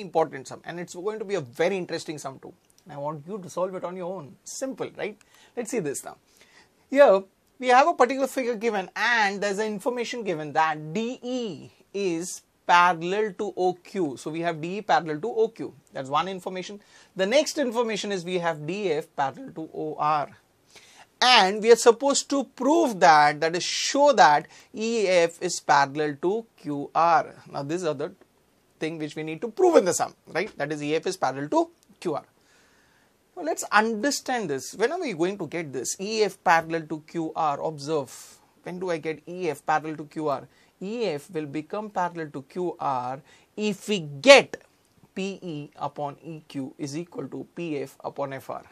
important sum and it's going to be a very interesting sum too. I want you to solve it on your own. Simple, right? Let's see this now. Here we have a particular figure given and there's an information given that DE is parallel to OQ. So we have DE parallel to OQ. That's one information. The next information is we have DF parallel to OR. And we are supposed to prove that, that is show that EF is parallel to QR. Now these are the thing which we need to prove in the sum, right? That is EF is parallel to QR. Now let's understand this. When are we going to get this? EF parallel to QR, observe. When do I get EF parallel to QR? EF will become parallel to QR if we get PE upon EQ is equal to PF upon FR.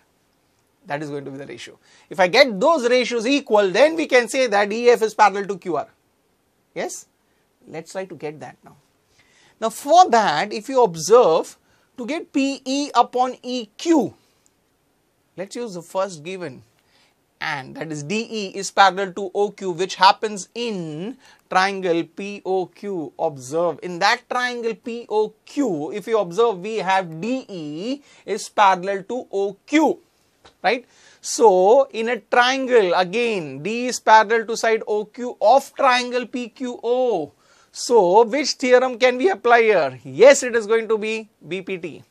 That is going to be the ratio. If I get those ratios equal, then we can say that EF is parallel to QR. Yes? Let's try to get that now. Now for that, if you observe, to get PE upon EQ, let's use the first given and that is DE is parallel to OQ which happens in triangle POQ. Observe in that triangle POQ, if you observe, we have DE is parallel to OQ, right? So in a triangle again, D is parallel to side OQ of triangle PQO. So, which theorem can we apply here? Yes, it is going to be BPT.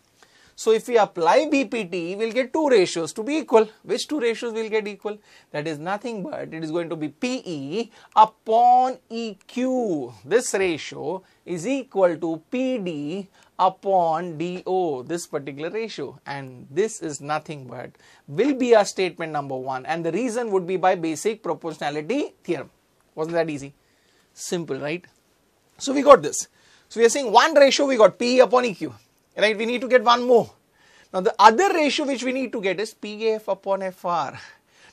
So, if we apply BPT, we will get two ratios to be equal. Which two ratios will get equal? That is nothing but it is going to be PE upon EQ. This ratio is equal to PD upon DO, this particular ratio. And this is nothing but will be our statement number one. And the reason would be by basic proportionality theorem. Wasn't that easy? Simple, right? So we got this. So we are saying one ratio we got PE upon EQ, right? We need to get one more. Now the other ratio which we need to get is PAF upon FR.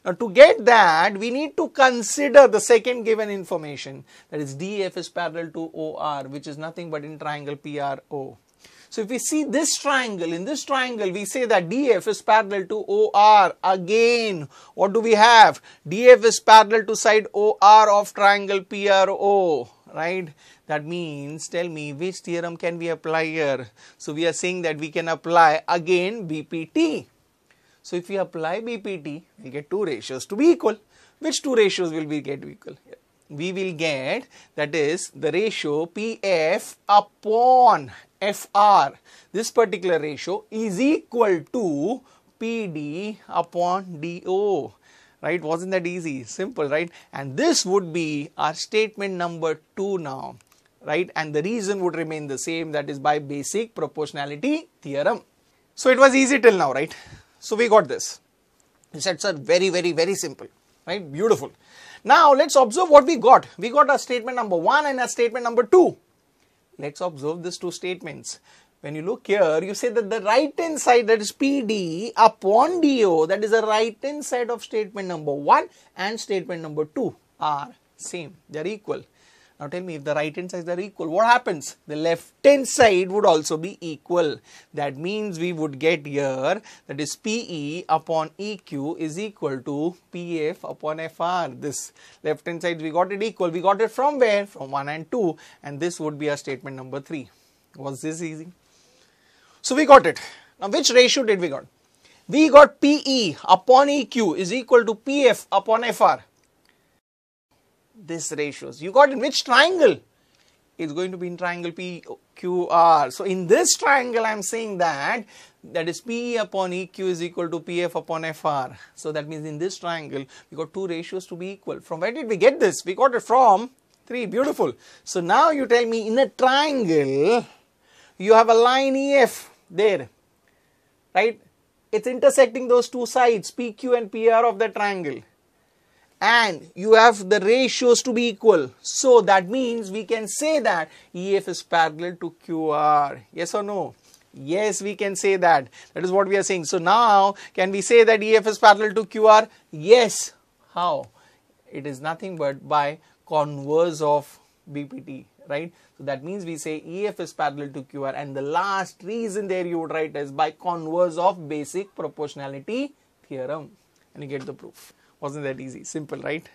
Now to get that, we need to consider the second given information that is DF is parallel to OR, which is nothing but in triangle PRO. So if we see this triangle, in this triangle, we say that DF is parallel to OR. Again, what do we have? DF is parallel to side OR of triangle PRO right that means tell me which theorem can we apply here so we are saying that we can apply again bpt so if we apply bpt we get two ratios to be equal which two ratios will we get equal here we will get that is the ratio pf upon fr this particular ratio is equal to pd upon do right? Wasn't that easy? Simple, right? And this would be our statement number two now, right? And the reason would remain the same that is by basic proportionality theorem. So it was easy till now, right? So we got this. You said, sir, very, very, very simple, right? Beautiful. Now let's observe what we got. We got our statement number one and our statement number two. Let's observe these two statements. When you look here, you say that the right hand side that is PD upon DO that is the right hand side of statement number 1 and statement number 2 are same, they are equal. Now tell me if the right hand sides are equal, what happens? The left hand side would also be equal. That means we would get here that is PE upon EQ is equal to PF upon FR. This left hand side we got it equal. We got it from where? From 1 and 2 and this would be our statement number 3. Was this easy? So we got it. Now which ratio did we got? We got PE upon EQ is equal to PF upon FR. This ratios. You got in which triangle? It's going to be in triangle PQR. So in this triangle, I'm saying that that is PE upon EQ is equal to PF upon FR. So that means in this triangle, we got two ratios to be equal. From where did we get this? We got it from 3. Beautiful. So now you tell me in a triangle, you have a line EF there, right? It's intersecting those two sides, PQ and PR of the triangle. And you have the ratios to be equal. So that means we can say that EF is parallel to QR. Yes or no? Yes, we can say that. That is what we are saying. So now, can we say that EF is parallel to QR? Yes. How? It is nothing but by converse of BPT right? So that means we say EF is parallel to QR and the last reason there you would write is by converse of basic proportionality theorem and you get the proof. Wasn't that easy? Simple, right?